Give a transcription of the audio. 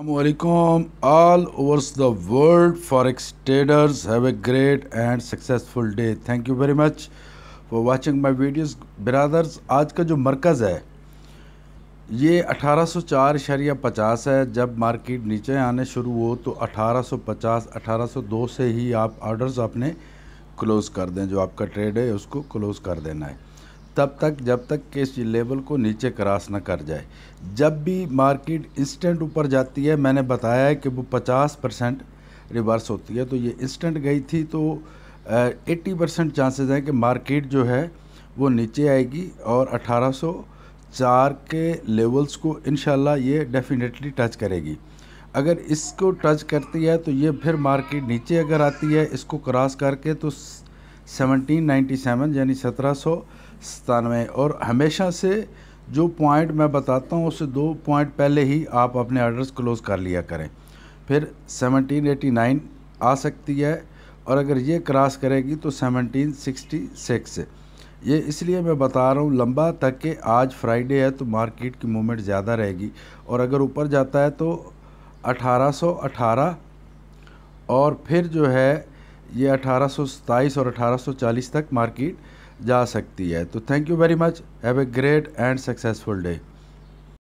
Assalamualaikum. All over the world, forex traders have a great and successful day. Thank you very much for watching my videos. Brothers आज का जो मरकज़ है ये 1804.50 है जब मार्केट नीचे आने शुरू हो तो 1850 1802 से ही आप ऑर्डर्स अपने क्लोज़ कर दें जो आपका ट्रेड है उसको क्लोज़ कर देना है तब तक जब तक कि इस लेवल को नीचे क्रॉस ना कर जाए जब भी मार्केट इंस्टेंट ऊपर जाती है मैंने बताया है कि वो 50 परसेंट रिवर्स होती है तो ये इंस्टेंट गई थी तो एट्टी परसेंट चांसेज हैं कि मार्केट जो है वो नीचे आएगी और 1804 के लेवल्स को इन ये डेफिनेटली टच करेगी अगर इसको टच करती है तो ये फिर मार्केट नीचे अगर आती है इसको क्रॉस करके तो 1797 यानी सत्रह और हमेशा से जो पॉइंट मैं बताता हूँ उससे दो पॉइंट पहले ही आप अपने ऑर्डर्स क्लोज़ कर लिया करें फिर 1789 आ सकती है और अगर ये क्रॉस करेगी तो 1766 ये इसलिए मैं बता रहा हूँ लंबा तक के आज फ्राइडे है तो मार्केट की मूवमेंट ज़्यादा रहेगी और अगर ऊपर जाता है तो 1818 और फिर जो है ये अठारह और 1840 तक मार्केट जा सकती है तो thank you very much have a great and successful day